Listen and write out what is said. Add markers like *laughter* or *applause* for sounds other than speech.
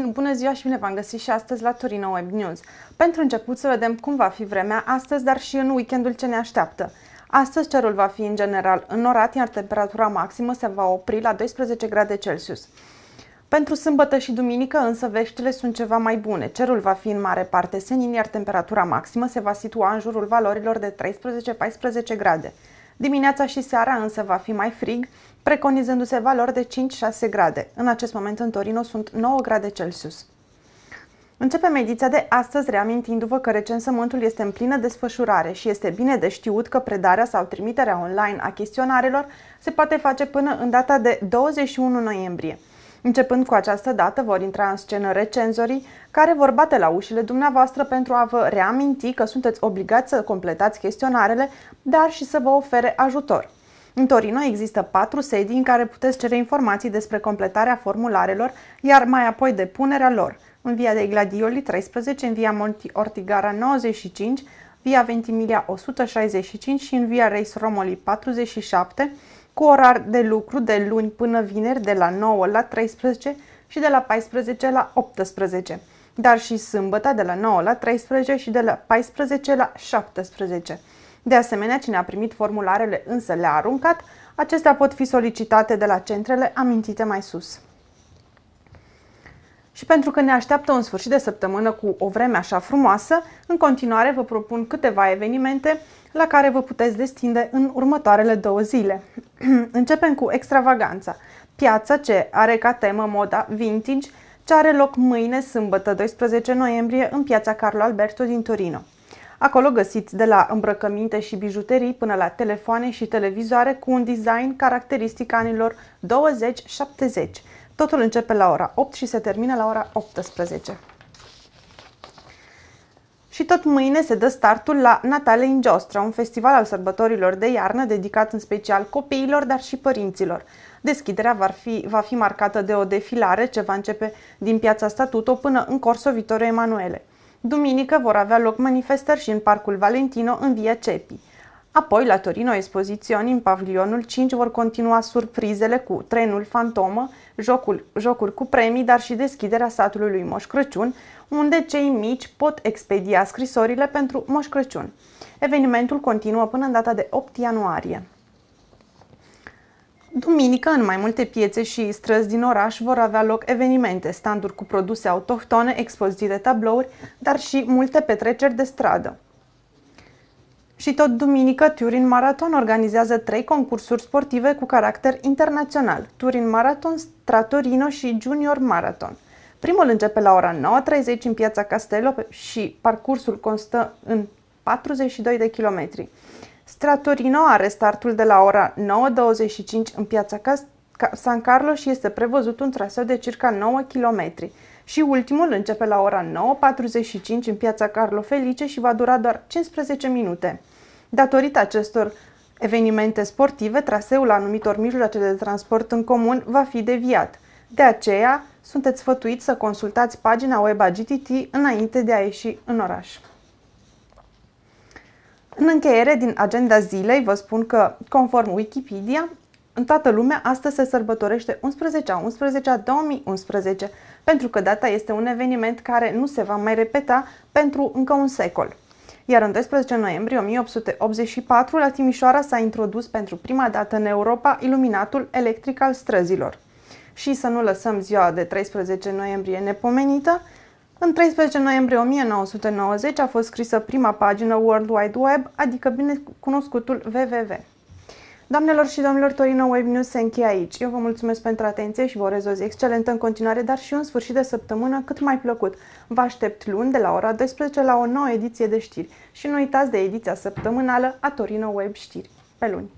Bună ziua și bine v-am găsit și astăzi la Torino Web News. Pentru început să vedem cum va fi vremea astăzi, dar și în weekendul ce ne așteaptă. Astăzi cerul va fi în general înorat iar temperatura maximă se va opri la 12 grade Celsius. Pentru sâmbătă și duminică însă veștile sunt ceva mai bune. Cerul va fi în mare parte senin, iar temperatura maximă se va situa în jurul valorilor de 13-14 grade. Dimineața și seara însă va fi mai frig, preconizându-se valori de 5-6 grade. În acest moment în Torino sunt 9 grade Celsius. Începem ediția de astăzi reamintindu-vă că recensământul este în plină desfășurare și este bine de știut că predarea sau trimiterea online a chestionarelor se poate face până în data de 21 noiembrie. Începând cu această dată vor intra în scenă recenzorii care vor bate la ușile dumneavoastră pentru a vă reaminti că sunteți obligați să completați chestionarele, dar și să vă ofere ajutor. În Torino există patru sedii în care puteți cere informații despre completarea formularelor, iar mai apoi depunerea lor. În via de Gladioli 13, în via Monti Ortigara 95, via Ventimiglia 165 și în via Reis Romoli 47, cu orar de lucru de luni până vineri de la 9 la 13 și de la 14 la 18, dar și sâmbătă de la 9 la 13 și de la 14 la 17. De asemenea, cine a primit formularele însă le-a aruncat, acestea pot fi solicitate de la centrele amintite mai sus. Și pentru că ne așteaptă un sfârșit de săptămână cu o vreme așa frumoasă, în continuare vă propun câteva evenimente la care vă puteți destinde în următoarele două zile. *clears throat* Începem cu extravaganța, piața ce are ca temă moda vintage, ce are loc mâine, sâmbătă 12 noiembrie, în piața Carlo Alberto din Torino. Acolo găsiți de la îmbrăcăminte și bijuterii până la telefoane și televizoare cu un design caracteristic anilor 20-70. Totul începe la ora 8 și se termină la ora 18. Și tot mâine se dă startul la Natale in Giostra, un festival al sărbătorilor de iarnă dedicat în special copiilor, dar și părinților. Deschiderea va fi, va fi marcată de o defilare ce va începe din piața Statuto până în Corso Vittorio Emanuele. Duminică vor avea loc manifestări și în Parcul Valentino, în Via Cepii. Apoi, la Torino, expozițiuni în pavilionul 5 vor continua surprizele cu trenul fantomă, jocul, jocuri cu premii, dar și deschiderea satului lui Moș Crăciun, unde cei mici pot expedia scrisorile pentru Moș Crăciun. Evenimentul continuă până în data de 8 ianuarie. Duminică, în mai multe piețe și străzi din oraș vor avea loc evenimente, standuri cu produse autohtone, expoziții de tablouri, dar și multe petreceri de stradă. Și tot duminică, Turin Marathon organizează trei concursuri sportive cu caracter internațional, Turin Marathon, Stratorino și Junior Marathon. Primul începe la ora 9.30 în piața Castello și parcursul constă în 42 de kilometri. Stratorino are startul de la ora 9.25 în piața Castello. San Carlos și este prevăzut un traseu de circa 9 km. Și ultimul începe la ora 9.45 în piața Carlo Felice și va dura doar 15 minute. Datorită acestor evenimente sportive, traseul anumitor mijloace de transport în comun va fi deviat. De aceea, sunteți sfătuiți să consultați pagina web a GTT înainte de a ieși în oraș. În încheiere din agenda zilei, vă spun că, conform Wikipedia, în toată lumea, astăzi se sărbătorește 11-a 11-a 2011, pentru că data este un eveniment care nu se va mai repeta pentru încă un secol. Iar în 12 noiembrie 1884, la Timișoara s-a introdus pentru prima dată în Europa iluminatul electric al străzilor. Și să nu lăsăm ziua de 13 noiembrie nepomenită, în 13 noiembrie 1990 a fost scrisă prima pagină World Wide Web, adică binecunoscutul WWW. Doamnelor și domnilor, Torino Web News se încheie aici. Eu vă mulțumesc pentru atenție și vă urez o zi excelentă în continuare, dar și un sfârșit de săptămână cât mai plăcut. Vă aștept luni de la ora 12 la o nouă ediție de știri și nu uitați de ediția săptămânală a Torino Web Știri. Pe luni!